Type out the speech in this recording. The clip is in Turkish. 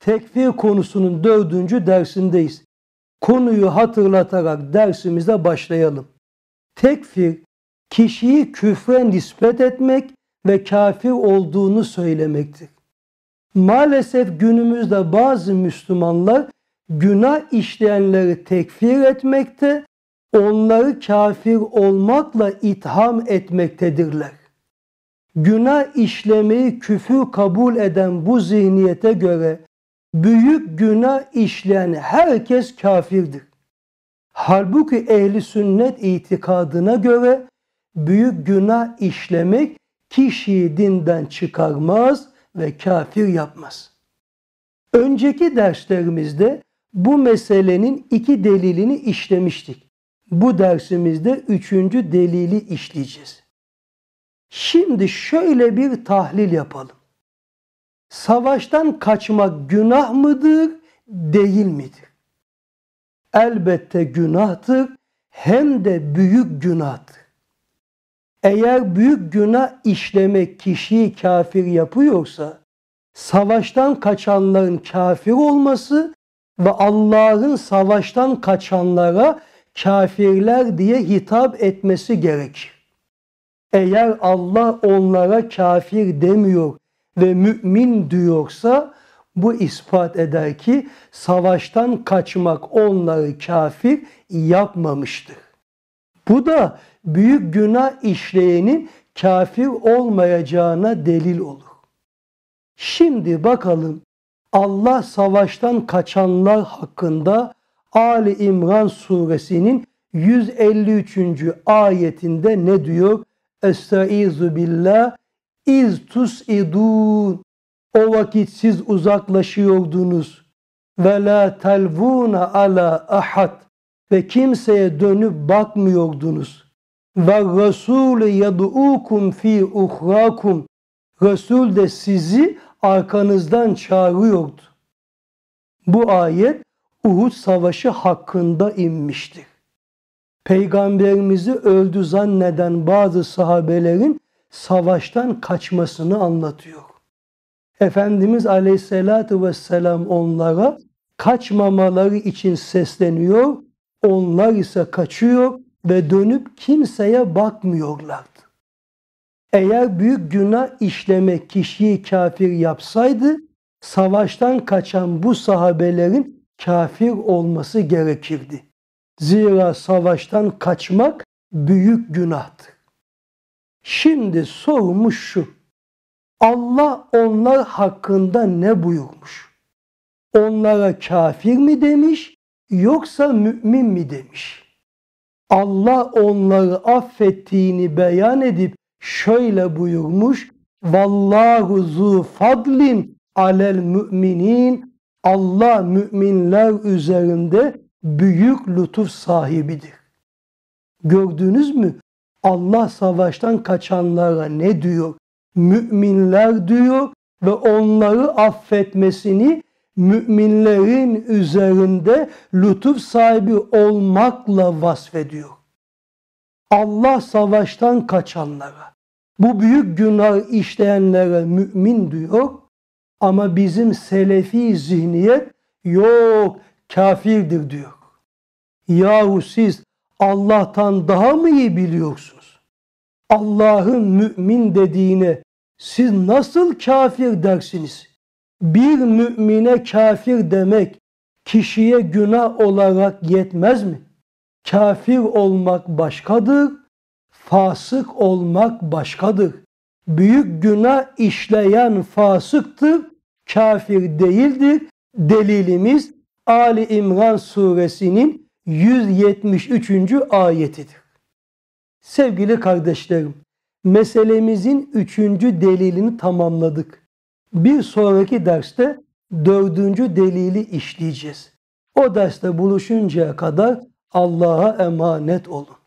tekfir konusunun dördüncü dersindeyiz. Konuyu hatırlatarak dersimize başlayalım. Tekfir, kişiyi küfre nispet etmek ve kafir olduğunu söylemektir. Maalesef günümüzde bazı Müslümanlar günah işleyenleri tekfir etmekte, onları kafir olmakla itham etmektedirler. Günah işlemeyi küfür kabul eden bu zihniyete göre büyük günah işleyen herkes kafirdir. Halbuki ehli sünnet itikadına göre büyük günah işlemek kişiyi dinden çıkarmaz ve kafir yapmaz. Önceki derslerimizde bu meselenin iki delilini işlemiştik. Bu dersimizde üçüncü delili işleyeceğiz. Şimdi şöyle bir tahlil yapalım. Savaştan kaçmak günah mıdır, değil midir? Elbette günahtır, hem de büyük günahtır. Eğer büyük günah işlemek kişiyi kafir yapıyorsa, savaştan kaçanların kafir olması ve Allah'ın savaştan kaçanlara kafirler diye hitap etmesi gerekir. Eğer Allah onlara kafir demiyor, ve mümin diyorsa bu ispat eder ki savaştan kaçmak onları kafir yapmamıştır. Bu da büyük günah işleyenin kafir olmayacağına delil olur. Şimdi bakalım Allah savaştan kaçanlar hakkında Ali İmran suresinin 153. ayetinde ne diyor? Estaizu billah tus tus'idun. O vakit siz uzaklaşıyordunuz. Ve la telvuna ala ahad. Ve kimseye dönüp bakmıyordunuz. Ve Resul yed'ukum fi uhrakum. Resul de sizi arkanızdan çağırıyordu. Bu ayet Uhud Savaşı hakkında inmiştir. Peygamberimizi öldü zanneden bazı sahabelerin savaştan kaçmasını anlatıyor. Efendimiz Aleyhisselatü Vesselam onlara kaçmamaları için sesleniyor. Onlar ise kaçıyor ve dönüp kimseye bakmıyorlardı. Eğer büyük günah işlemek kişiyi kafir yapsaydı, savaştan kaçan bu sahabelerin kafir olması gerekirdi. Zira savaştan kaçmak büyük günahtır. Şimdi sormuş şu. Allah onlar hakkında ne buyurmuş? Onlara kafir mi demiş yoksa mümin mi demiş? Allah onları affettiğini beyan edip şöyle buyurmuş. Vallahu zu fadlin alel müminin Allah müminler üzerinde büyük lütuf sahibidir. Gördünüz mü? Allah savaştan kaçanlara ne diyor? Müminler diyor ve onları affetmesini müminlerin üzerinde lütuf sahibi olmakla vasfediyor. Allah savaştan kaçanlara, bu büyük günah işleyenlere mümin diyor ama bizim selefi zihniyet yok kafirdir diyor. Yahu siz Allah'tan daha mı iyi biliyorsunuz? Allah'ın mümin dediğine siz nasıl kafir dersiniz? Bir mümine kafir demek kişiye günah olarak yetmez mi? Kafir olmak başkadır, fasık olmak başkadır. Büyük günah işleyen fasıktır, kafir değildir. Delilimiz Ali İmran suresinin 173. ayetidir. Sevgili kardeşlerim, meselemizin üçüncü delilini tamamladık. Bir sonraki derste dördüncü delili işleyeceğiz. O derste buluşuncaya kadar Allah'a emanet olun.